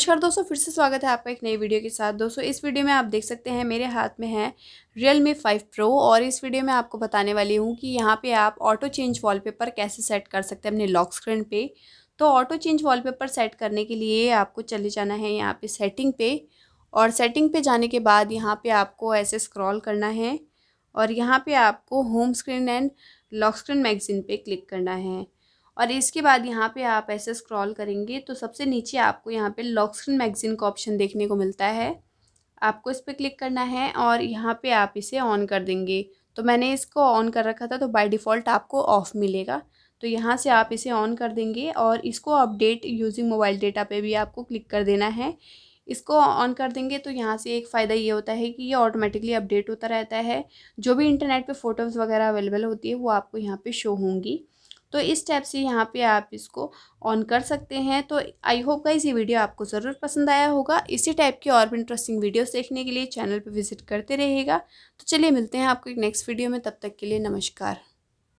नमस्कार दोस्तों फिर से स्वागत है आपका एक नई वीडियो के साथ दोस्तों इस वीडियो में आप देख सकते हैं मेरे हाथ में है Realme 5 फाइव प्रो और इस वीडियो में आपको बताने वाली हूँ कि यहाँ पे आप ऑटो चेंज वॉलपेपर कैसे सेट कर सकते हैं अपने लॉक स्क्रीन पे तो ऑटो चेंज वॉलपेपर सेट करने के लिए आपको चले जाना है यहाँ पर सेटिंग पे और सेटिंग पे जाने के बाद यहाँ पर आपको ऐसे स्क्रॉल करना है और यहाँ पर आपको home screen and lock screen magazine पर क्लिक करना है और इसके बाद यहाँ पे आप ऐसे स्क्रॉल करेंगे तो सबसे नीचे आपको यहाँ पे लॉक स्क्रीन मैगजीन का ऑप्शन देखने को मिलता है आपको इस पर क्लिक करना है और यहाँ पे आप इसे ऑन कर देंगे तो मैंने इसको ऑन कर रखा था तो बाय डिफ़ॉल्ट आपको ऑफ़ मिलेगा तो यहाँ से आप इसे ऑन कर देंगे और इसको अपडेट यूजिंग मोबाइल डेटा पर भी आपको क्लिक कर देना है इसको ऑन कर देंगे तो यहाँ से एक फ़ायदा ये होता है कि ये ऑटोमेटिकली अपडेट होता रहता है जो भी इंटरनेट पे फ़ोटोज़ वगैरह अवेलेबल होती है वो आपको यहाँ पे शो होंगी तो इस टाइप से यहाँ पे आप इसको ऑन कर सकते हैं तो आई होप का ये वीडियो आपको ज़रूर पसंद आया होगा इसी टाइप की और भी इंटरेस्टिंग वीडियोस देखने के लिए चैनल पर विजिट करते रहेगा तो चलिए मिलते हैं आपको एक नेक्स्ट वीडियो में तब तक के लिए नमस्कार